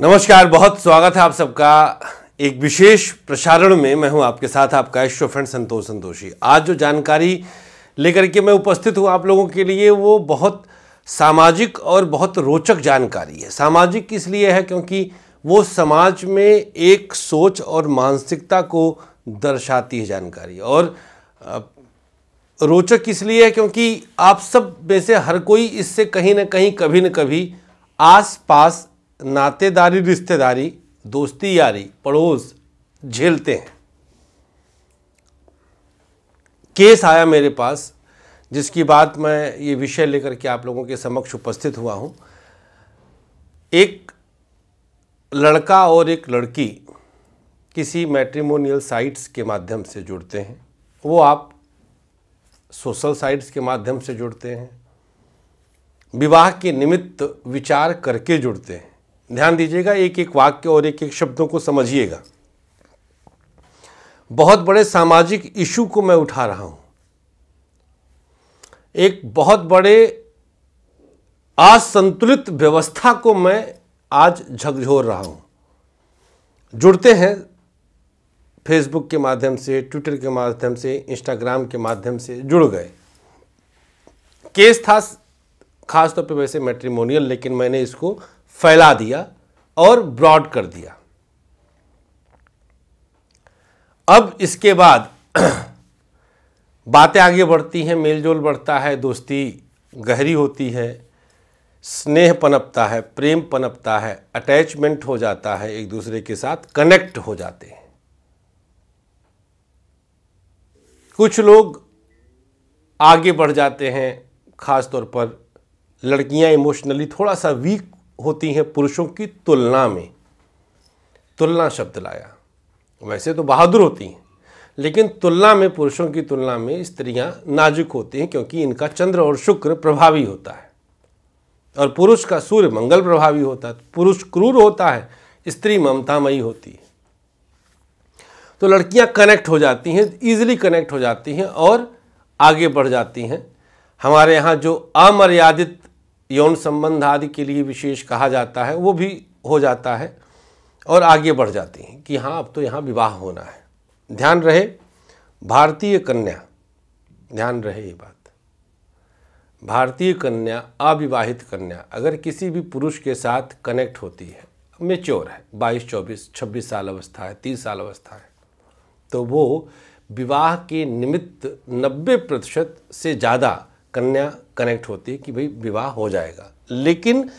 नमस्कार बहुत स्वागत है आप सबका एक विशेष प्रसारण में मैं हूं आपके साथ आपका एश्यो फ्रेंड संतोष संतोषी आज जो जानकारी लेकर के मैं उपस्थित हूं आप लोगों के लिए वो बहुत सामाजिक और बहुत रोचक जानकारी है सामाजिक इसलिए है क्योंकि वो समाज में एक सोच और मानसिकता को दर्शाती है जानकारी और रोचक इसलिए है क्योंकि आप सब में से हर कोई इससे कहीं ना कहीं कभी न कभी आस पास नातेदारी रिश्तेदारी दोस्ती यारी पड़ोस झेलते हैं केस आया मेरे पास जिसकी बात मैं ये विषय लेकर के आप लोगों के समक्ष उपस्थित हुआ हूँ एक लड़का और एक लड़की किसी मैट्रिमोनियल साइट्स के माध्यम से जुड़ते हैं वो आप सोशल साइट्स के माध्यम से जुड़ते हैं विवाह के निमित्त विचार करके जुड़ते हैं ध्यान दीजिएगा एक एक वाक्य और एक एक शब्दों को समझिएगा बहुत बड़े सामाजिक इशू को मैं उठा रहा हूं एक बहुत बड़े असंतुलित व्यवस्था को मैं आज झकझोर रहा हूं जुड़ते हैं फेसबुक के माध्यम से ट्विटर के माध्यम से इंस्टाग्राम के माध्यम से जुड़ गए केस था खासतौर तो पे वैसे मैट्रिमोनियल लेकिन मैंने इसको फैला दिया और ब्रॉड कर दिया अब इसके बाद बातें आगे बढ़ती हैं मेलजोल बढ़ता है दोस्ती गहरी होती है स्नेह पनपता है प्रेम पनपता है अटैचमेंट हो जाता है एक दूसरे के साथ कनेक्ट हो जाते हैं कुछ लोग आगे बढ़ जाते हैं ख़ास तौर पर लड़कियां इमोशनली थोड़ा सा वीक होती हैं पुरुषों की तुलना में तुलना शब्द लाया वैसे तो बहादुर होती हैं लेकिन तुलना में पुरुषों की तुलना में स्त्रियां नाजुक होती हैं क्योंकि इनका चंद्र और शुक्र प्रभावी होता है और पुरुष का सूर्य मंगल प्रभावी होता है पुरुष क्रूर होता है स्त्री ममतामयी होती है तो लड़कियां कनेक्ट हो जाती हैं इजिली कनेक्ट हो जाती हैं और आगे बढ़ जाती हैं हमारे यहाँ जो अमर्यादित यौन संबंध आदि के लिए विशेष कहा जाता है वो भी हो जाता है और आगे बढ़ जाती हैं कि हाँ अब तो यहाँ विवाह होना है ध्यान रहे भारतीय कन्या ध्यान रहे ये बात भारतीय कन्या अविवाहित कन्या अगर किसी भी पुरुष के साथ कनेक्ट होती है मेच्योर है 22, 24, 26 साल अवस्था है 30 साल अवस्था है तो वो विवाह के निमित्त 90 प्रतिशत से ज़्यादा कन्या कनेक्ट होती है कि भाई विवाह हो जाएगा लेकिन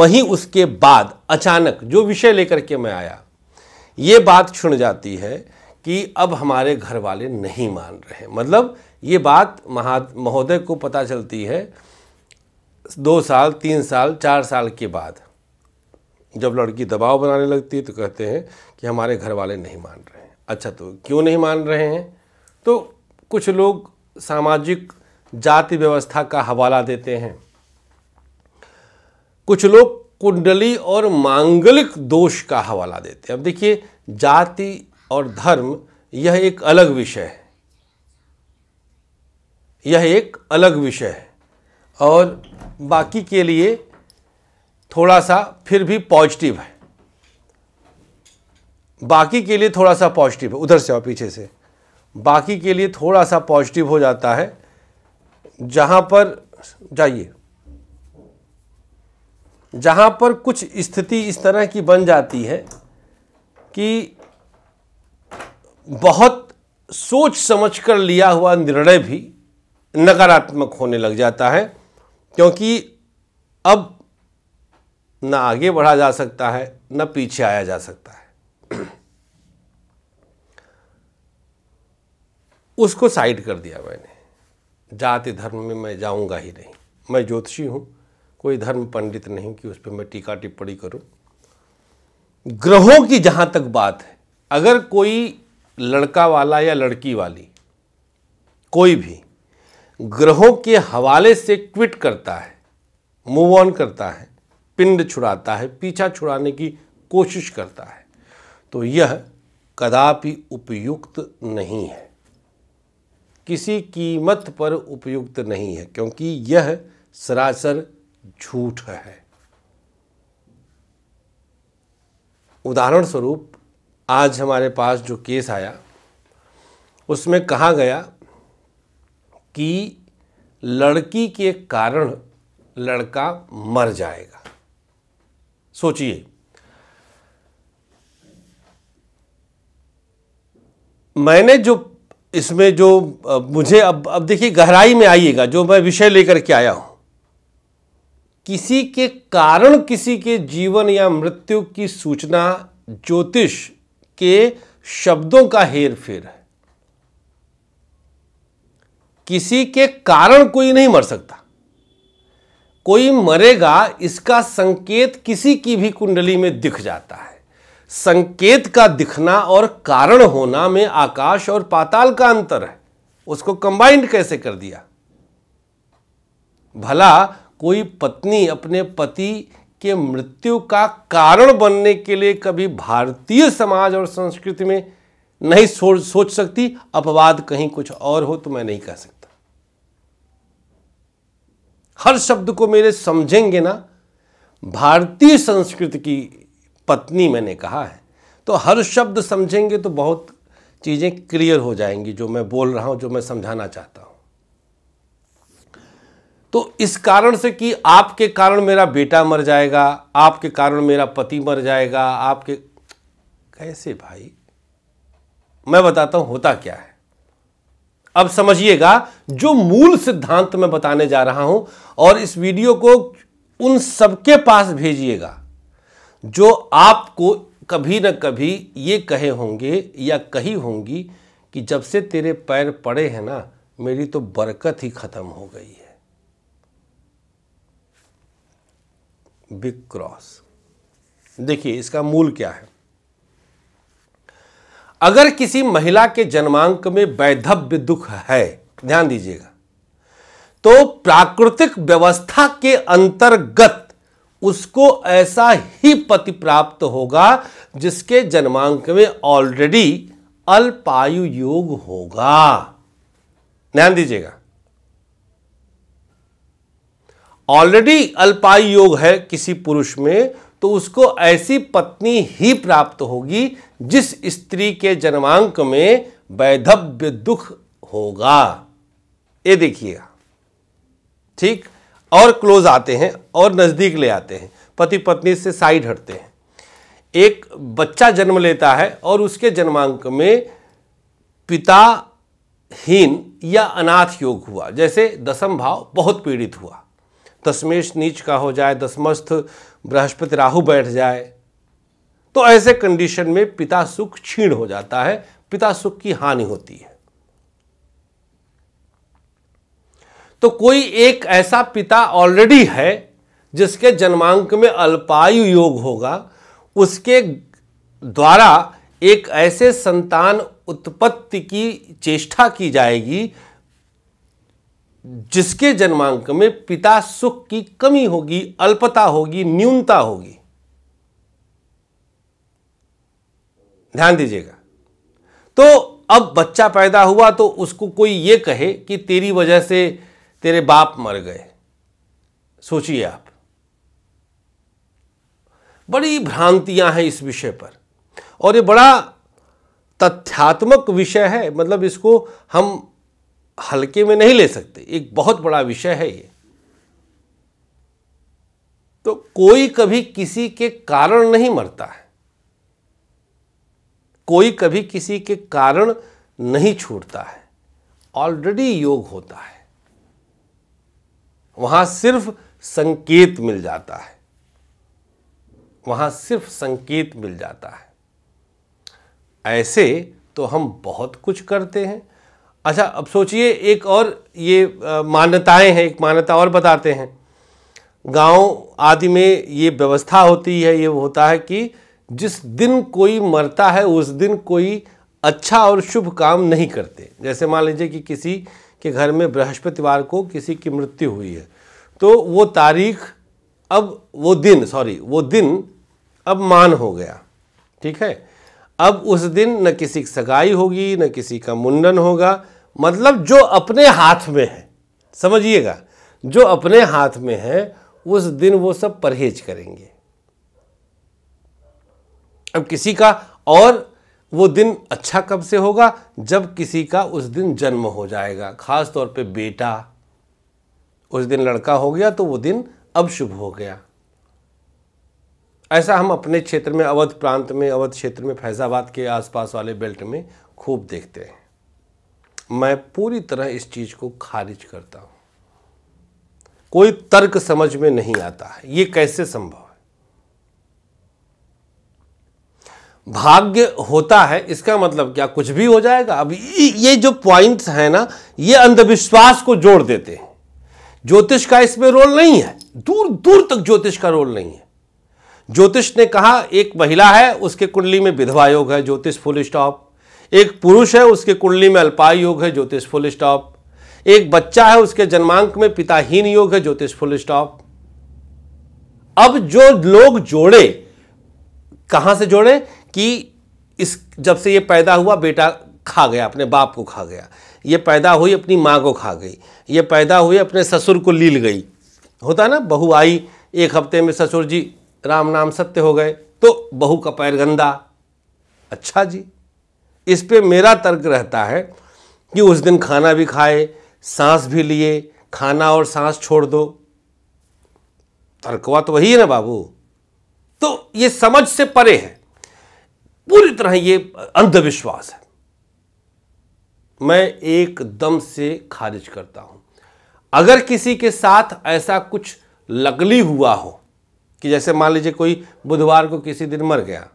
वहीं उसके बाद अचानक जो विषय लेकर के मैं आया ये बात छुन जाती है कि अब हमारे घर वाले नहीं मान रहे मतलब ये बात महा महोदय को पता चलती है दो साल तीन साल चार साल के बाद जब लड़की दबाव बनाने लगती है तो कहते हैं कि हमारे घर वाले नहीं मान रहे हैं अच्छा तो क्यों नहीं मान रहे हैं तो कुछ लोग सामाजिक जाति व्यवस्था का हवाला देते हैं कुछ लोग कुंडली और मांगलिक दोष का हवाला देते हैं अब देखिए जाति और धर्म यह एक अलग विषय है यह एक अलग विषय है और बाकी के लिए थोड़ा सा फिर भी पॉजिटिव है बाकी के लिए थोड़ा सा पॉजिटिव है उधर से और पीछे से बाकी के लिए थोड़ा सा पॉजिटिव हो जाता है जहां पर जाइए जहां पर कुछ स्थिति इस तरह की बन जाती है कि बहुत सोच समझ कर लिया हुआ निर्णय भी नकारात्मक होने लग जाता है क्योंकि अब ना आगे बढ़ा जा सकता है ना पीछे आया जा सकता है उसको साइड कर दिया मैंने जाति धर्म में मैं जाऊंगा ही नहीं मैं ज्योतिषी हूँ कोई धर्म पंडित नहीं कि उस पर मैं टीका टिप्पणी करूँ ग्रहों की जहाँ तक बात है अगर कोई लड़का वाला या लड़की वाली कोई भी ग्रहों के हवाले से क्विट करता है मूव ऑन करता है पिंड छुड़ाता है पीछा छुड़ाने की कोशिश करता है तो यह कदापि उपयुक्त नहीं है किसी कीमत पर उपयुक्त नहीं है क्योंकि यह सरासर झूठ है उदाहरण स्वरूप आज हमारे पास जो केस आया उसमें कहा गया कि लड़की के कारण लड़का मर जाएगा सोचिए मैंने जो इसमें जो मुझे अब अब देखिए गहराई में आइएगा जो मैं विषय लेकर के आया हूं किसी के कारण किसी के जीवन या मृत्यु की सूचना ज्योतिष के शब्दों का हेर फेर है किसी के कारण कोई नहीं मर सकता कोई मरेगा इसका संकेत किसी की भी कुंडली में दिख जाता है संकेत का दिखना और कारण होना में आकाश और पाताल का अंतर है उसको कंबाइंड कैसे कर दिया भला कोई पत्नी अपने पति के मृत्यु का कारण बनने के लिए कभी भारतीय समाज और संस्कृति में नहीं सोच सोच सकती अपवाद कहीं कुछ और हो तो मैं नहीं कह सकता हर शब्द को मेरे समझेंगे ना भारतीय संस्कृति की पत्नी मैंने कहा है तो हर शब्द समझेंगे तो बहुत चीज़ें क्लियर हो जाएंगी जो मैं बोल रहा हूँ जो मैं समझाना चाहता हूँ तो इस कारण से कि आपके कारण मेरा बेटा मर जाएगा आपके कारण मेरा पति मर जाएगा आपके कैसे भाई मैं बताता हूँ होता क्या है अब समझिएगा जो मूल सिद्धांत मैं बताने जा रहा हूं और इस वीडियो को उन सबके पास भेजिएगा जो आपको कभी न कभी ये कहे होंगे या कही होंगी कि जब से तेरे पैर पड़े हैं ना मेरी तो बरकत ही ख़त्म हो गई है बिग क्रॉस देखिए इसका मूल क्या है अगर किसी महिला के जन्मांक में वैधव्य दुख है ध्यान दीजिएगा तो प्राकृतिक व्यवस्था के अंतर्गत उसको ऐसा ही पति प्राप्त होगा जिसके जन्मांक में ऑलरेडी अल्पायु योग होगा ध्यान दीजिएगा ऑलरेडी अल्पायु योग है किसी पुरुष में तो उसको ऐसी पत्नी ही प्राप्त होगी जिस स्त्री के जन्मांक में वैधव्य दुख होगा ये देखिएगा ठीक और क्लोज आते हैं और नज़दीक ले आते हैं पति पत्नी से साइड हटते हैं एक बच्चा जन्म लेता है और उसके जन्मांक में पिता हीन या अनाथ योग हुआ जैसे दसम भाव बहुत पीड़ित हुआ दसमेश नीच का हो जाए दसमस्थ बृहस्पति राहु बैठ जाए तो ऐसे कंडीशन में पिता सुख क्षीण हो जाता है पिता सुख की हानि होती है तो कोई एक ऐसा पिता ऑलरेडी है जिसके जन्मांक में अल्पायु योग होगा उसके द्वारा एक ऐसे संतान उत्पत्ति की चेष्टा की जाएगी जिसके जन्मांक में पिता सुख की कमी होगी अल्पता होगी न्यूनता होगी ध्यान दीजिएगा तो अब बच्चा पैदा हुआ तो उसको कोई ये कहे कि तेरी वजह से तेरे बाप मर गए सोचिए आप बड़ी भ्रांतियां हैं इस विषय पर और ये बड़ा तथ्यात्मक विषय है मतलब इसको हम हल्के में नहीं ले सकते एक बहुत बड़ा विषय है ये तो कोई कभी किसी के कारण नहीं मरता है कोई कभी किसी के कारण नहीं छूटता है ऑलरेडी योग होता है वहां सिर्फ संकेत मिल जाता है वहां सिर्फ संकेत मिल जाता है ऐसे तो हम बहुत कुछ करते हैं अच्छा अब सोचिए एक और ये मान्यताएं हैं एक मान्यता और बताते हैं गांव आदि में ये व्यवस्था होती है ये होता है कि जिस दिन कोई मरता है उस दिन कोई अच्छा और शुभ काम नहीं करते जैसे मान लीजिए कि किसी कि घर में बृहस्पतिवार को किसी की मृत्यु हुई है तो वो तारीख अब वो दिन सॉरी वो दिन अब मान हो गया ठीक है अब उस दिन न किसी की सगाई होगी न किसी का मुंडन होगा मतलब जो अपने हाथ में है समझिएगा जो अपने हाथ में है उस दिन वो सब परहेज करेंगे अब किसी का और वो दिन अच्छा कब से होगा जब किसी का उस दिन जन्म हो जाएगा खास तौर पे बेटा उस दिन लड़का हो गया तो वो दिन अब शुभ हो गया ऐसा हम अपने क्षेत्र में अवध प्रांत में अवध क्षेत्र में फैज़ाबाद के आसपास वाले बेल्ट में खूब देखते हैं मैं पूरी तरह इस चीज़ को खारिज करता हूं कोई तर्क समझ में नहीं आता ये कैसे संभव भाग्य होता है इसका मतलब क्या कुछ भी हो जाएगा अब ये जो पॉइंट्स हैं ना ये अंधविश्वास को जोड़ देते हैं ज्योतिष का इसमें रोल नहीं है दूर दूर तक ज्योतिष का रोल नहीं है ज्योतिष ने कहा एक महिला है उसके कुंडली में विधवा योग है ज्योतिष फुल स्टॉप एक पुरुष है उसके कुंडली में अल्पाय योग है ज्योतिष फुल स्टॉप एक बच्चा है उसके जन्मांक में पिताहीन योग है ज्योतिष फुल स्टॉप अब जो लोग जोड़े कहां से जोड़े कि इस जब से ये पैदा हुआ बेटा खा गया अपने बाप को खा गया ये पैदा हुई अपनी माँ को खा गई ये पैदा हुई अपने ससुर को लील गई होता ना बहू आई एक हफ्ते में ससुर जी राम नाम सत्य हो गए तो बहू का पैर गंदा अच्छा जी इस पे मेरा तर्क रहता है कि उस दिन खाना भी खाए सांस भी लिए खाना और सांस छोड़ दो तर्कवा तो वही है ना बाबू तो ये समझ से परे है पूरी तरह ये अंधविश्वास है मैं एकदम से खारिज करता हूं अगर किसी के साथ ऐसा कुछ लगली हुआ हो कि जैसे मान लीजिए कोई बुधवार को किसी दिन मर गया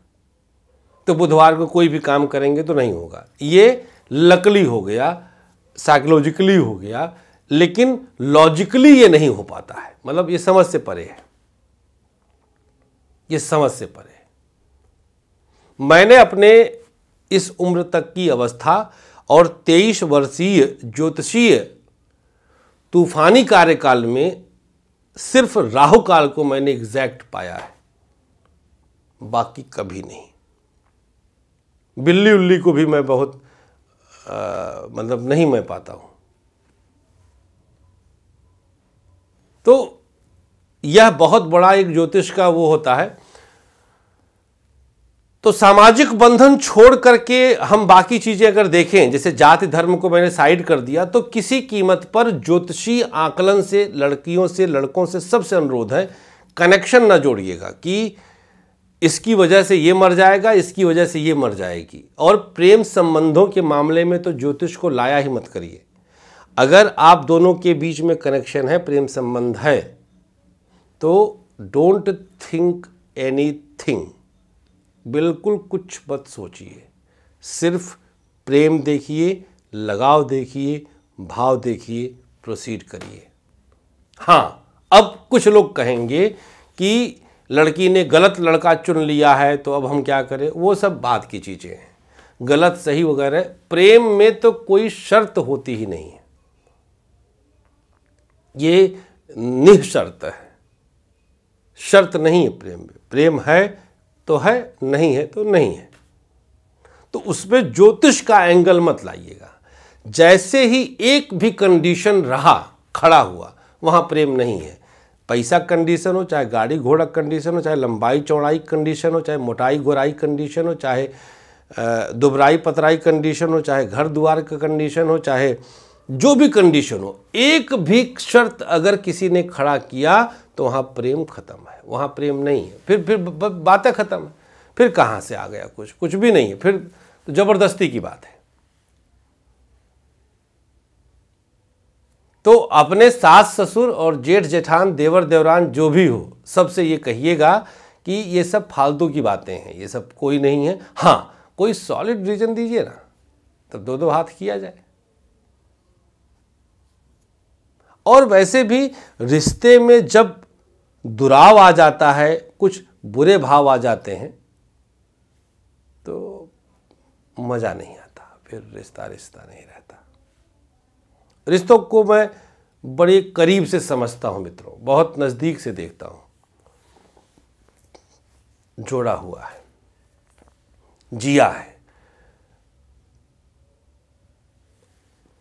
तो बुधवार को कोई भी काम करेंगे तो नहीं होगा ये लकली हो गया साइकोलॉजिकली हो गया लेकिन लॉजिकली ये नहीं हो पाता है मतलब ये समझ से परे है ये समझ से परे है मैंने अपने इस उम्र तक की अवस्था और तेईस वर्षीय ज्योतिषीय तूफानी कार्यकाल में सिर्फ राहु काल को मैंने एग्जैक्ट पाया है बाकी कभी नहीं बिल्ली उल्ली को भी मैं बहुत आ, मतलब नहीं मैं पाता हूं तो यह बहुत बड़ा एक ज्योतिष का वो होता है तो सामाजिक बंधन छोड़ करके हम बाकी चीज़ें अगर देखें जैसे जाति धर्म को मैंने साइड कर दिया तो किसी कीमत पर ज्योतिषी आकलन से लड़कियों से लड़कों से सबसे अनुरोध है कनेक्शन ना जोड़िएगा कि इसकी वजह से ये मर जाएगा इसकी वजह से ये मर जाएगी और प्रेम संबंधों के मामले में तो ज्योतिष को लाया ही मत करिए अगर आप दोनों के बीच में कनेक्शन है प्रेम संबंध है तो डोंट थिंक एनी थिंग बिल्कुल कुछ मत सोचिए सिर्फ प्रेम देखिए लगाव देखिए भाव देखिए प्रोसीड करिए हाँ अब कुछ लोग कहेंगे कि लड़की ने गलत लड़का चुन लिया है तो अब हम क्या करें वो सब बात की चीज़ें हैं गलत सही वगैरह प्रेम में तो कोई शर्त होती ही नहीं ये निःशर्त है शर्त नहीं है प्रेम में प्रेम है तो है नहीं है तो नहीं है तो उसमें ज्योतिष का एंगल मत लाइएगा जैसे ही एक भी कंडीशन रहा खड़ा हुआ वहां प्रेम नहीं है पैसा कंडीशन हो चाहे गाड़ी घोड़ा कंडीशन हो चाहे लंबाई चौड़ाई कंडीशन हो चाहे मोटाई गोराई कंडीशन हो चाहे दुबराई पतराई कंडीशन हो चाहे घर द्वार का कंडीशन हो चाहे जो भी कंडीशन हो एक भी शर्त अगर किसी ने खड़ा किया तो वहाँ प्रेम ख़त्म है वहाँ प्रेम नहीं है फिर फिर बातें ख़त्म है फिर कहाँ से आ गया कुछ कुछ भी नहीं है फिर तो ज़बरदस्ती की बात है तो अपने सास ससुर और जेठ जेठान देवर देवरान जो भी हो सबसे ये कहिएगा कि ये सब फालतू की बातें हैं ये सब कोई नहीं है हाँ कोई सॉलिड रीज़न दीजिए ना तब दो दो हाथ किया जाए और वैसे भी रिश्ते में जब दुराव आ जाता है कुछ बुरे भाव आ जाते हैं तो मज़ा नहीं आता फिर रिश्ता रिश्ता नहीं रहता रिश्तों को मैं बड़े करीब से समझता हूँ मित्रों बहुत नज़दीक से देखता हूँ जोड़ा हुआ है जिया है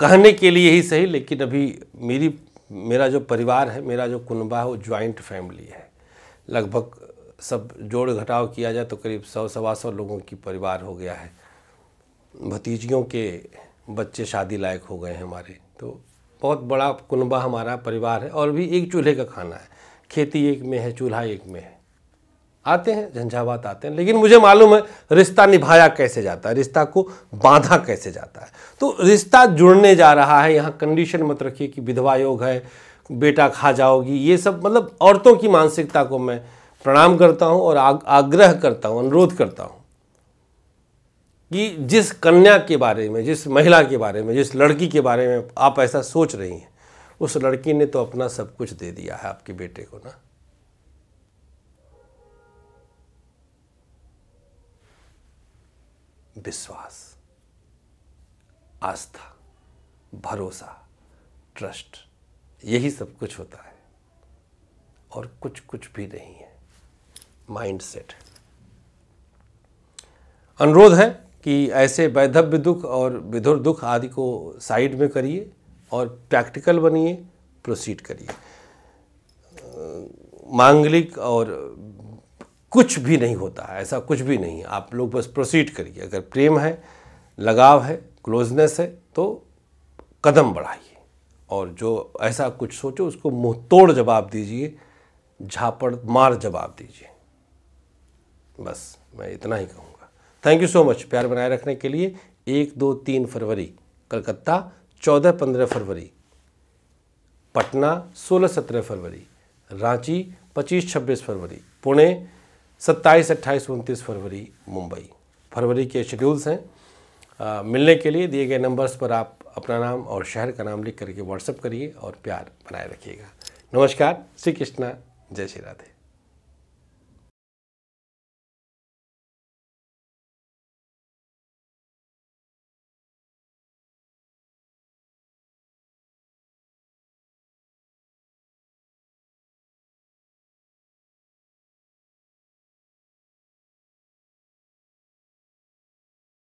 कहने के लिए ही सही लेकिन अभी मेरी मेरा जो परिवार है मेरा जो कुनबा है वो ज्वाइंट फैमिली है लगभग सब जोड़ घटाव किया जाए तो करीब सौ सवा सौ लोगों की परिवार हो गया है भतीजियों के बच्चे शादी लायक हो गए हैं हमारे तो बहुत बड़ा कुनबा हमारा परिवार है और भी एक चूल्हे का खाना है खेती एक में है चूल्हा एक में है आते हैं झंझावात आते हैं लेकिन मुझे मालूम है रिश्ता निभाया कैसे जाता है रिश्ता को बांधा कैसे जाता है तो रिश्ता जुड़ने जा रहा है यहाँ कंडीशन मत रखिए कि विधवा योग है बेटा खा जाओगी ये सब मतलब औरतों की मानसिकता को मैं प्रणाम करता हूँ और आग्रह करता हूँ अनुरोध करता हूँ कि जिस कन्या के बारे में जिस महिला के बारे में जिस लड़की के बारे में आप ऐसा सोच रही हैं उस लड़की ने तो अपना सब कुछ दे दिया है आपके बेटे को ना विश्वास आस्था भरोसा ट्रस्ट यही सब कुछ होता है और कुछ कुछ भी नहीं है माइंड सेट अनुरोध है कि ऐसे वैधव्य दुख और विधुर दुख आदि को साइड में करिए और प्रैक्टिकल बनिए प्रोसीड करिए मांगलिक और कुछ भी नहीं होता है ऐसा कुछ भी नहीं आप लोग बस प्रोसीड करिए अगर प्रेम है लगाव है क्लोजनेस है तो कदम बढ़ाइए और जो ऐसा कुछ सोचो उसको मुँह तोड़ जवाब दीजिए झापड़ मार जवाब दीजिए बस मैं इतना ही कहूँगा थैंक यू सो मच प्यार बनाए रखने के लिए एक दो तीन फरवरी कलकत्ता चौदह पंद्रह फरवरी पटना सोलह सत्रह फरवरी रांची पच्चीस छब्बीस फरवरी पुणे सत्ताईस अट्ठाईस उनतीस फरवरी मुंबई फरवरी के शेड्यूल्स हैं आ, मिलने के लिए दिए गए नंबर्स पर आप अपना नाम और शहर का नाम लिख करके व्हाट्सअप करिए और प्यार बनाए रखिएगा नमस्कार श्री कृष्णा जय श्री राधे